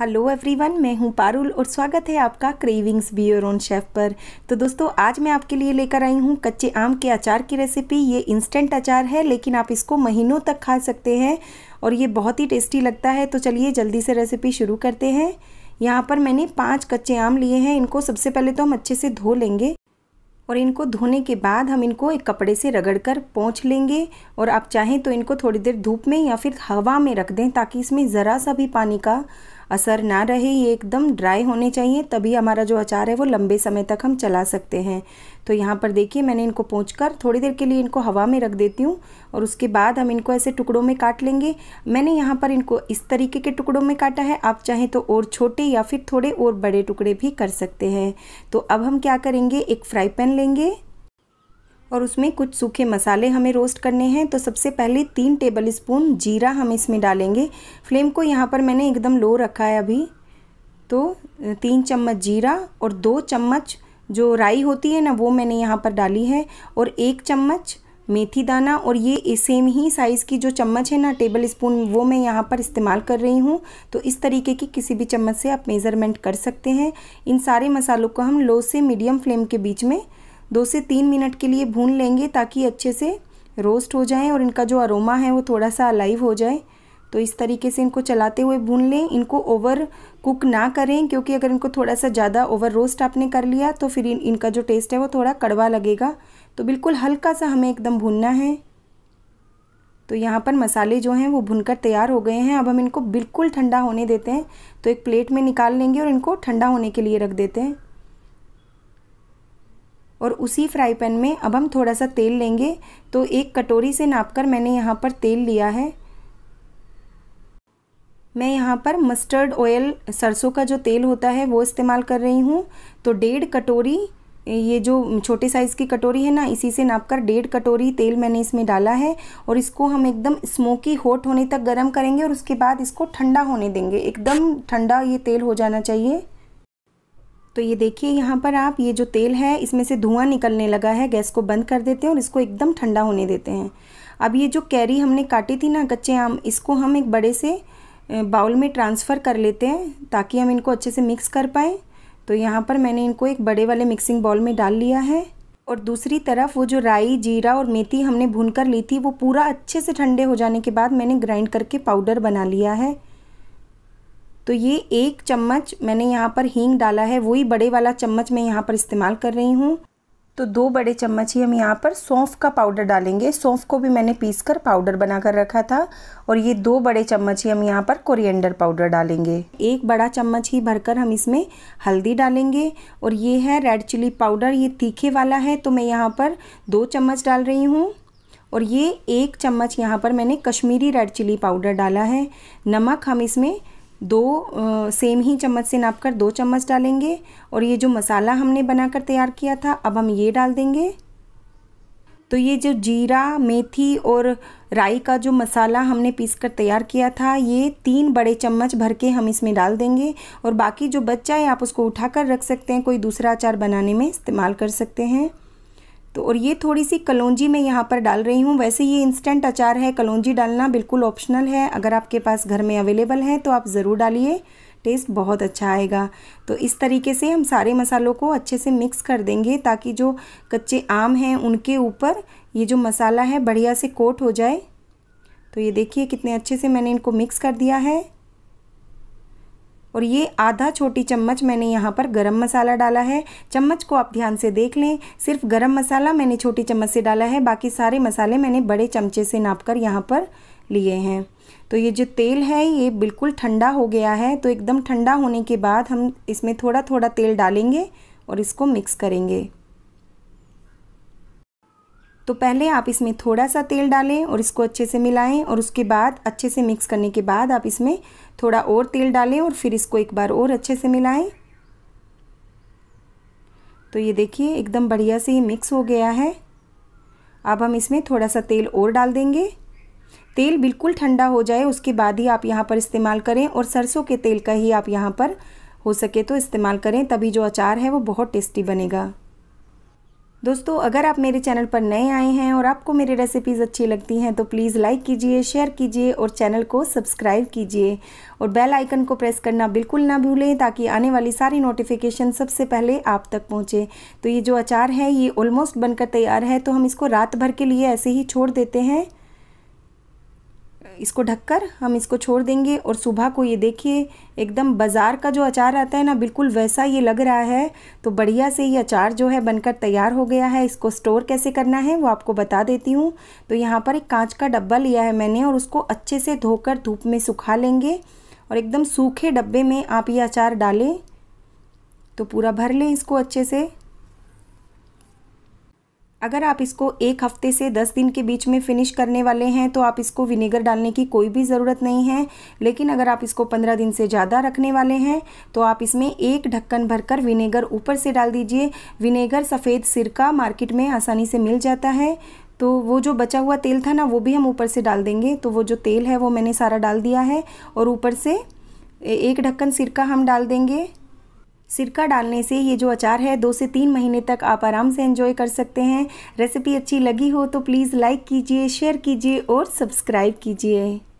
hello everyone मैं हूं पारुल और स्वागत है आपका cravings be your own chef पर तो दोस्तों आज मैं आपके लिए लेकर आई हूं कच्चे आम के अचार की रेसिपी ये इंस्टेंट अचार है लेकिन आप इसको महीनों तक खा सकते हैं और ये बहुत ही टेस्टी लगता है तो चलिए जल्दी से रेसिपी शुरू करते हैं यहाँ पर मैंने पाँच कच्चे आम लिए हैं इनको सबसे पहले तो हम अच्छे से धो लेंगे और इनको धोने के बाद हम इनको एक कपड़े से रगड़ कर पोंछ लेंगे और आप चाहें तो इनको थोड़ी देर धूप में या फिर हवा में रख दें ताकि इसमें ज़रा सा भी पानी का असर ना रहे ये एकदम ड्राई होने चाहिए तभी हमारा जो अचार है वो लंबे समय तक हम चला सकते हैं तो यहाँ पर देखिए मैंने इनको पहुँच कर थोड़ी देर के लिए इनको हवा में रख देती हूँ और उसके बाद हम इनको ऐसे टुकड़ों में काट लेंगे मैंने यहाँ पर इनको इस तरीके के टुकड़ों में काटा है आप चाहें तो और छोटे या फिर थोड़े और बड़े टुकड़े भी कर सकते हैं तो अब हम क्या करेंगे एक फ्राई पैन लेंगे और उसमें कुछ सूखे मसाले हमें रोस्ट करने हैं तो सबसे पहले तीन टेबल स्पून जीरा हम इसमें डालेंगे फ्लेम को यहाँ पर मैंने एकदम लो रखा है अभी तो तीन चम्मच जीरा और दो चम्मच जो राई होती है ना वो मैंने यहाँ पर डाली है और एक चम्मच मेथी दाना और ये सेम ही साइज़ की जो चम्मच है ना टेबल स्पून वो मैं यहाँ पर इस्तेमाल कर रही हूँ तो इस तरीके की किसी भी चम्मच से आप मेज़रमेंट कर सकते हैं इन सारे मसालों को हम लो से मीडियम फ्लेम के बीच में दो से तीन मिनट के लिए भून लेंगे ताकि अच्छे से रोस्ट हो जाएं और इनका जो अरोमा है वो थोड़ा सा अलाइव हो जाए तो इस तरीके से इनको चलाते हुए भून लें इनको ओवर कुक ना करें क्योंकि अगर इनको थोड़ा सा ज़्यादा ओवर रोस्ट आपने कर लिया तो फिर इन, इनका जो टेस्ट है वो थोड़ा कड़वा लगेगा तो बिल्कुल हल्का सा हमें एकदम भूनना है तो यहाँ पर मसाले जो हैं वो भुनकर तैयार हो गए हैं अब हम इनको बिल्कुल ठंडा होने देते हैं तो एक प्लेट में निकाल लेंगे और इनको ठंडा होने के लिए रख देते हैं और उसी फ्राई पैन में अब हम थोड़ा सा तेल लेंगे तो एक कटोरी से नाप कर मैंने यहाँ पर तेल लिया है मैं यहाँ पर मस्टर्ड ऑयल सरसों का जो तेल होता है वो इस्तेमाल कर रही हूँ तो डेढ़ कटोरी ये जो छोटे साइज़ की कटोरी है ना इसी से नाप कर डेढ़ कटोरी तेल मैंने इसमें डाला है और इसको हम एकदम स्मोकी हॉट होने तक गर्म करेंगे और उसके बाद इसको ठंडा होने देंगे एकदम ठंडा ये तेल हो जाना चाहिए तो ये देखिए यहाँ पर आप ये जो तेल है इसमें से धुआं निकलने लगा है गैस को बंद कर देते हैं और इसको एकदम ठंडा होने देते हैं अब ये जो कैरी हमने काटी थी ना कच्चे आम इसको हम एक बड़े से बाउल में ट्रांसफ़र कर लेते हैं ताकि हम इनको अच्छे से मिक्स कर पाएँ तो यहाँ पर मैंने इनको एक बड़े वाले मिक्सिंग बाउल में डाल लिया है और दूसरी तरफ वो जो राई जीरा और मेथी हमने भून कर ली थी वो पूरा अच्छे से ठंडे हो जाने के बाद मैंने ग्राइंड करके पाउडर बना लिया है तो ये एक चम्मच मैंने यहाँ पर हींग डाला है वही बड़े वाला चम्मच मैं यहाँ पर इस्तेमाल कर रही हूँ तो दो बड़े चम्मच ही हम यहाँ पर सौंफ का पाउडर डालेंगे सौंफ को भी मैंने पीस कर पाउडर बना कर रखा था और ये दो बड़े चम्मच ही हम यहाँ पर कोरिएंडर पाउडर डालेंगे एक बड़ा चम्मच ही भरकर हम इसमें हल्दी डालेंगे और ये है रेड चिली पाउडर ये तीखे वाला है तो मैं यहाँ पर दो चम्मच डाल रही हूँ और ये एक चम्मच यहाँ पर मैंने कश्मीरी रेड चिली पाउडर डाला है नमक हम इसमें दो आ, सेम ही चम्मच से नाप कर दो चम्मच डालेंगे और ये जो मसाला हमने बनाकर तैयार किया था अब हम ये डाल देंगे तो ये जो जीरा मेथी और राई का जो मसाला हमने पीस कर तैयार किया था ये तीन बड़े चम्मच भर के हम इसमें डाल देंगे और बाकी जो बच्चा है आप उसको उठा कर रख सकते हैं कोई दूसरा अचार बनाने में इस्तेमाल कर सकते हैं तो और ये थोड़ी सी कलौजी मैं यहाँ पर डाल रही हूँ वैसे ये इंस्टेंट अचार है कलौजी डालना बिल्कुल ऑप्शनल है अगर आपके पास घर में अवेलेबल है तो आप ज़रूर डालिए टेस्ट बहुत अच्छा आएगा तो इस तरीके से हम सारे मसालों को अच्छे से मिक्स कर देंगे ताकि जो कच्चे आम हैं उनके ऊपर ये जो मसाला है बढ़िया से कोट हो जाए तो ये देखिए कितने अच्छे से मैंने इनको मिक्स कर दिया है और ये आधा छोटी चम्मच मैंने यहाँ पर गरम मसाला डाला है चम्मच को आप ध्यान से देख लें सिर्फ गरम मसाला मैंने छोटी चम्मच से डाला है बाकी सारे मसाले मैंने बड़े चमचे से नाप कर यहाँ पर लिए हैं तो ये जो तेल है ये बिल्कुल ठंडा हो गया है तो एकदम ठंडा होने के बाद हम इसमें थोड़ा थोड़ा तेल डालेंगे और इसको मिक्स करेंगे तो पहले आप इसमें थोड़ा सा तेल डालें और इसको अच्छे से मिलाएं और उसके बाद अच्छे से मिक्स करने के बाद आप इसमें थोड़ा और तेल डालें और फिर इसको एक बार और अच्छे से मिलाएं तो ये देखिए एकदम बढ़िया से ये मिक्स हो गया है अब हम इसमें थोड़ा सा तेल और डाल देंगे तेल बिल्कुल ठंडा हो जाए उसके बाद ही आप यहाँ पर इस्तेमाल करें और सरसों के तेल का ही आप यहाँ पर हो सके तो इस्तेमाल करें तभी जो अचार है वो बहुत टेस्टी बनेगा दोस्तों अगर आप मेरे चैनल पर नए आए हैं और आपको मेरी रेसिपीज़ अच्छी लगती हैं तो प्लीज़ लाइक कीजिए शेयर कीजिए और चैनल को सब्सक्राइब कीजिए और बेल आइकन को प्रेस करना बिल्कुल ना भूलें ताकि आने वाली सारी नोटिफिकेशन सबसे पहले आप तक पहुंचे तो ये जो अचार है ये ऑलमोस्ट बनकर तैयार है तो हम इसको रात भर के लिए ऐसे ही छोड़ देते हैं इसको ढककर हम इसको छोड़ देंगे और सुबह को ये देखिए एकदम बाज़ार का जो अचार आता है ना बिल्कुल वैसा ये लग रहा है तो बढ़िया से ये अचार जो है बनकर तैयार हो गया है इसको स्टोर कैसे करना है वो आपको बता देती हूँ तो यहाँ पर एक कांच का डब्बा लिया है मैंने और उसको अच्छे से धोकर धूप में सुखा लेंगे और एकदम सूखे डब्बे में आप ये अचार डालें तो पूरा भर लें इसको अच्छे से अगर आप इसको एक हफ्ते से दस दिन के बीच में फिनिश करने वाले हैं तो आप इसको विनेगर डालने की कोई भी ज़रूरत नहीं है लेकिन अगर आप इसको पंद्रह दिन से ज़्यादा रखने वाले हैं तो आप इसमें एक ढक्कन भरकर विनेगर ऊपर से डाल दीजिए विनेगर सफ़ेद सिरका मार्केट में आसानी से मिल जाता है तो वो जो बचा हुआ तेल था ना वो भी हम ऊपर से डाल देंगे तो वो जो तेल है वो मैंने सारा डाल दिया है और ऊपर से एक ढक्कन सिरका हम डाल देंगे सिरका डालने से ये जो अचार है दो से तीन महीने तक आप आराम से एंजॉय कर सकते हैं रेसिपी अच्छी लगी हो तो प्लीज़ लाइक कीजिए शेयर कीजिए और सब्सक्राइब कीजिए